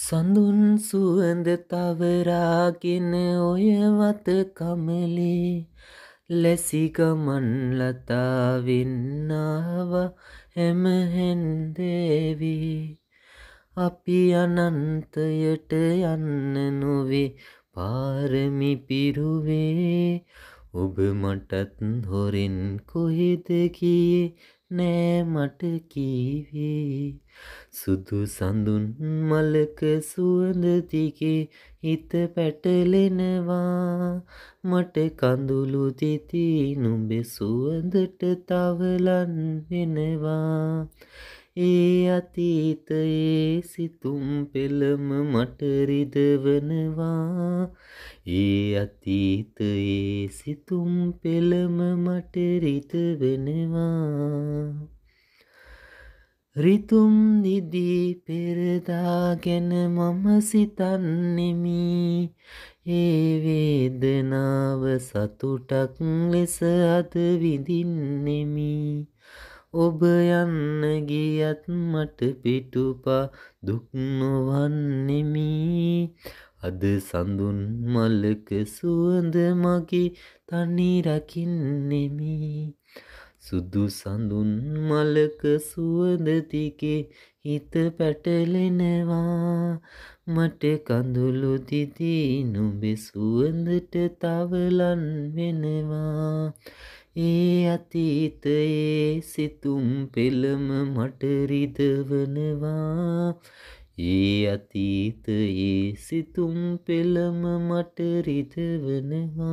සඳුන් සුවඳ තවරාගෙන ඔය වත කමලේ ලැසිගමන් ලතාවෙන්නාව හැමහෙන්දේවී අපි අනන්තයට යන්න නොවේ පාරමි පිරුවේ ඔබ මටත් හොරෙන් කොහෙද කියේ නෑ මට කීවේ සුදු සඳුන් මලක සුවඳතිකේ හිත පැටලෙනවා මට කඳුළු තිති නුඹෙ සුවඳට තවලන් වෙනවා ඒ අතීතයේ සිතුම් පෙළම මටරිදවනවා ඒ අතීතයේ සිතුම් පෙළම මටරිතවෙනවා රිතුම් නිදී පෙරදා ගැන මම සිතන්නෙමි ඒ වේදනාව සතුටක් ලෙස අද විඳින්නෙමි ඔබ යන්න ගියත් මට පිටුපා දුක්නොවන්නෙමි අද සඳුන් මල්ලක සුවඳ මගේ තනි රකින්නෙමි සුදු සඳුන් මලක සුවදතිකේ හිත පැටලෙනවා මට කඳුළු දිදී නුඹෙ සුවඳට තවලන් වෙනවා ඒ අතීතයේ සිතුම් පෙළම මටරිදවනවා ඒ අතීතයේ සිතුම් පෙළම මටරිදවනවා